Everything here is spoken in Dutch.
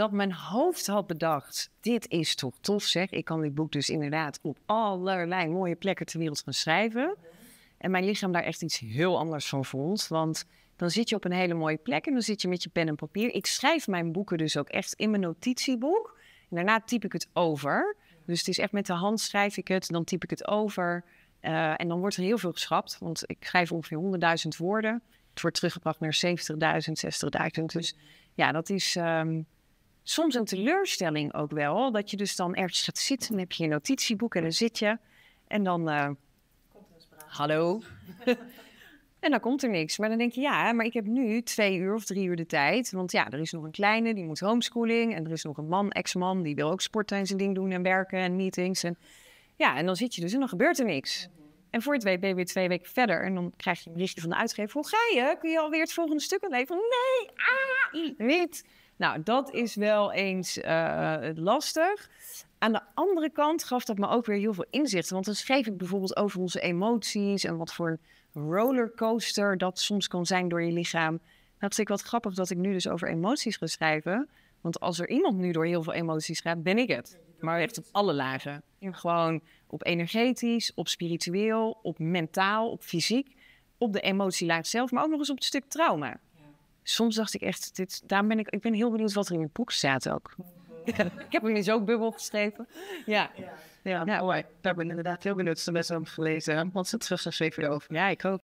dat mijn hoofd had bedacht: dit is toch tof, zeg. Ik kan dit boek dus inderdaad op allerlei mooie plekken ter wereld gaan schrijven. En mijn lichaam daar echt iets heel anders van vond. Want dan zit je op een hele mooie plek en dan zit je met je pen en papier. Ik schrijf mijn boeken dus ook echt in mijn notitieboek. En daarna typ ik het over. Dus het is echt met de hand schrijf ik het, dan typ ik het over. Eh, en dan wordt er heel veel geschrapt, want ik schrijf ongeveer 100.000 woorden. Het wordt teruggebracht naar 70.000, 60.000. Dus ja, dat is ehm, soms een teleurstelling ook wel. Dat je dus dan ergens gaat zitten, dan heb je je notitieboek en dan zit je. En dan. Uh, Hallo. en dan komt er niks. Maar dan denk je, ja, maar ik heb nu twee uur of drie uur de tijd. Want ja, er is nog een kleine, die moet homeschooling. En er is nog een man, ex-man, die wil ook sporten en zijn ding doen en werken en meetings. En, ja, en dan zit je dus en dan gebeurt er niks. En voor het weet ben je weer twee weken verder. En dan krijg je een berichtje van de uitgever. Hoe ga je? Kun je alweer het volgende stuk leveren? Nee, ah, niet. Nou, dat is wel eens eh, lastig. Aan de andere kant gaf dat me ook weer heel veel inzicht, Want dan schreef ik bijvoorbeeld over onze emoties en wat voor rollercoaster dat soms kan zijn door je lichaam. Dat vind ik wat grappig dat ik nu dus over emoties ga schrijven. Want als er iemand nu door heel veel emoties gaat, ben ik het maar echt op alle lagen. gewoon op energetisch, op spiritueel, op mentaal, op fysiek, op de emotielaag zelf, maar ook nog eens op het stuk trauma. Ja. Soms dacht ik echt, dit, daar ben ik, ik ben heel benieuwd wat er in het boek staat ook. ik heb hem in ook bubbel geschreven. Ja. ja. Ja, nou, oh, ik ben inderdaad heel benieuwd. Ze hebben hem gelezen. Want ze teruggeschreven over. Ja, ik ook.